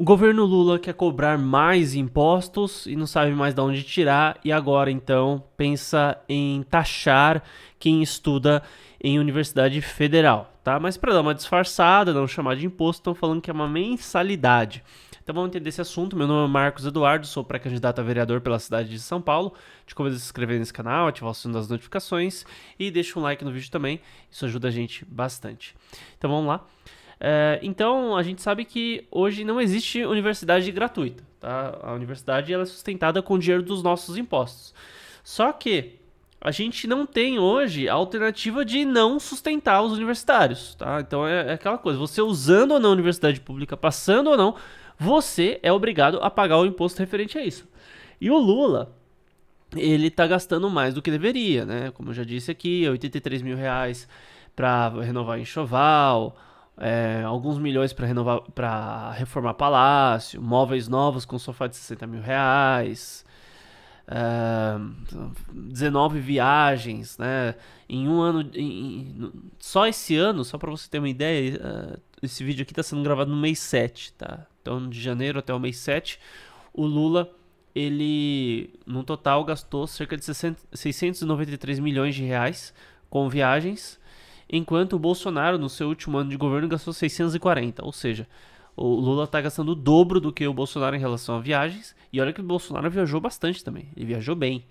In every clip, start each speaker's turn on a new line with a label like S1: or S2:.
S1: O governo Lula quer cobrar mais impostos e não sabe mais de onde tirar, e agora então pensa em taxar quem estuda em universidade federal, tá? Mas para dar uma disfarçada, não chamar de imposto, estão falando que é uma mensalidade. Então vamos entender esse assunto. Meu nome é Marcos Eduardo, sou pré-candidato a vereador pela cidade de São Paulo. Te convido a se inscrever nesse canal, ativar o sino das notificações e deixa um like no vídeo também. Isso ajuda a gente bastante. Então vamos lá. É, então, a gente sabe que hoje não existe universidade gratuita. Tá? A universidade ela é sustentada com o dinheiro dos nossos impostos. Só que a gente não tem hoje a alternativa de não sustentar os universitários. Tá? Então, é, é aquela coisa: você usando ou não a universidade pública, passando ou não, você é obrigado a pagar o imposto referente a isso. E o Lula, ele está gastando mais do que deveria, né? Como eu já disse aqui, 83 mil reais para renovar enxoval, é, alguns milhões para renovar, para reformar palácio, móveis novos com sofá de 60 mil reais, é, 19 viagens, né? Em um ano, em, só esse ano, só para você ter uma ideia, é, esse vídeo aqui está sendo gravado no mês 7, tá? Então de janeiro até o mês 7, o Lula ele no total gastou cerca de 60, 693 milhões de reais com viagens enquanto o Bolsonaro, no seu último ano de governo, gastou 640. Ou seja, o Lula está gastando o dobro do que o Bolsonaro em relação a viagens. E olha que o Bolsonaro viajou bastante também. Ele viajou bem,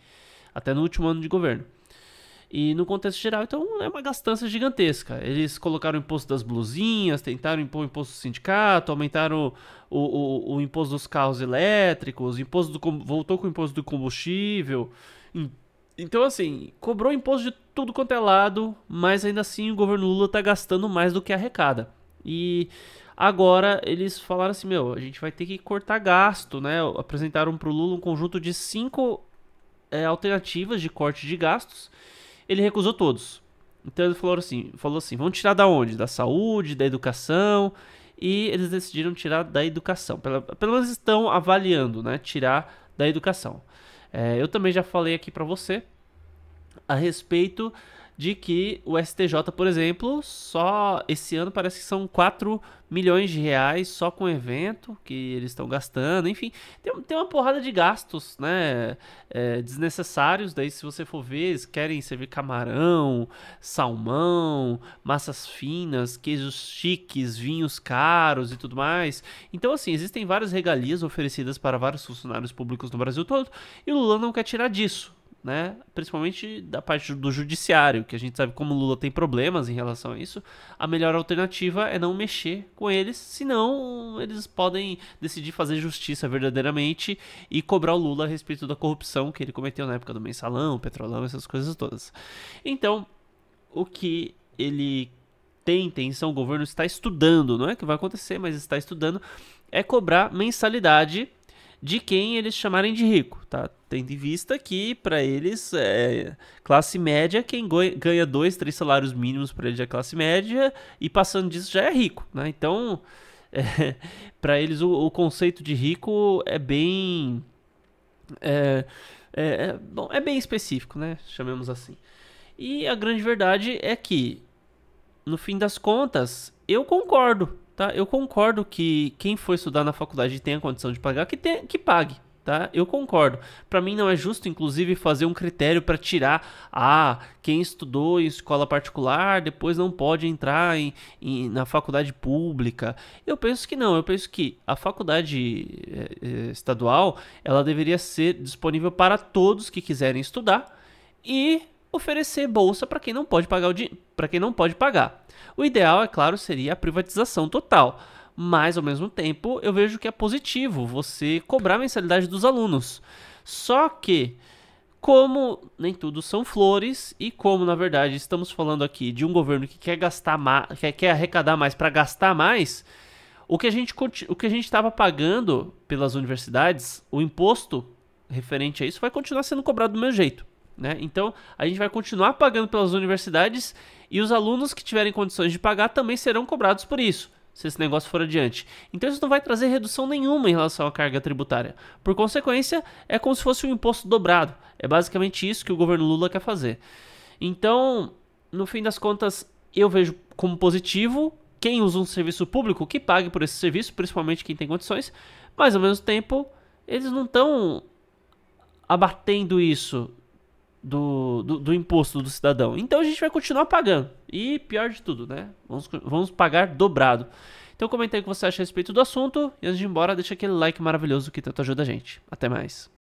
S1: até no último ano de governo. E no contexto geral, então, é uma gastança gigantesca. Eles colocaram o imposto das blusinhas, tentaram impor o imposto do sindicato, aumentaram o, o, o imposto dos carros elétricos, imposto do, voltou com o imposto do combustível, imposto então, assim, cobrou imposto de tudo quanto é lado, mas ainda assim o governo Lula tá gastando mais do que arrecada. E agora eles falaram assim: meu, a gente vai ter que cortar gasto, né? Apresentaram pro Lula um conjunto de cinco é, alternativas de corte de gastos. Ele recusou todos. Então ele falou assim: falou assim: vamos tirar da onde? Da saúde, da educação. E eles decidiram tirar da educação. Pelo, pelo menos estão avaliando, né? Tirar da educação. É, eu também já falei aqui para você a respeito de que o STJ, por exemplo, só esse ano parece que são 4 milhões de reais só com o evento que eles estão gastando, enfim, tem, tem uma porrada de gastos, né, é, desnecessários, daí se você for ver, eles querem servir camarão, salmão, massas finas, queijos chiques, vinhos caros e tudo mais, então assim, existem várias regalias oferecidas para vários funcionários públicos no Brasil todo, e o Lula não quer tirar disso, né? Principalmente da parte do judiciário, que a gente sabe como Lula tem problemas em relação a isso, a melhor alternativa é não mexer com eles, senão eles podem decidir fazer justiça verdadeiramente e cobrar o Lula a respeito da corrupção que ele cometeu na época do mensalão, petrolão, essas coisas todas. Então, o que ele tem intenção, o governo está estudando, não é que vai acontecer, mas está estudando, é cobrar mensalidade de quem eles chamarem de rico, tá? Tendo em vista que, para eles, é, classe média, quem ganha dois, três salários mínimos para eles é classe média, e passando disso já é rico, né? Então, é, para eles, o, o, conceito de rico é bem. É, é, é, bom, é bem específico, né? Chamemos assim. E a grande verdade é que, no fim das contas, eu concordo tá? Eu concordo que quem for estudar na faculdade tem a condição de pagar, que, tem, que pague, tá? Eu concordo. Para mim não é justo, inclusive, fazer um critério para tirar, ah, quem estudou em escola particular depois não pode entrar em, em, na faculdade pública. Eu penso que não. Eu penso que a faculdade eh, eh estadual ela deveria ser disponível para todos que quiserem estudar e oferecer bolsa para quem não pode pagar para quem não pode pagar. O ideal, é claro, seria a privatização total, mas ao mesmo tempo eu vejo que é positivo você cobrar a mensalidade dos alunos. Só que como nem tudo são flores e como na verdade estamos falando aqui de um governo que quer gastar mais, quer, quer arrecadar mais para gastar mais, o que a gente o que a gente estava pagando pelas universidades, o imposto referente a isso vai continuar sendo cobrado do meu jeito. Né? Então, a gente vai continuar pagando pelas universidades e os alunos que tiverem condições de pagar também serão cobrados por isso, se esse negócio for adiante. Então, isso não vai trazer redução nenhuma em relação à carga tributária. Por consequência, é como se fosse um imposto dobrado. É basicamente isso que o governo Lula quer fazer. Então, no fim das contas, eu vejo como positivo quem usa um serviço público que pague por esse serviço, principalmente quem tem condições, mas ao mesmo tempo, eles não estão abatendo isso do, do, do, imposto do cidadão. Então a gente vai continuar pagando. E pior de tudo, né? Vamos, vamos pagar dobrado. Então comenta aí o que você acha a respeito do assunto. E antes de ir embora, deixa aquele like maravilhoso que tanto ajuda a gente. Até mais.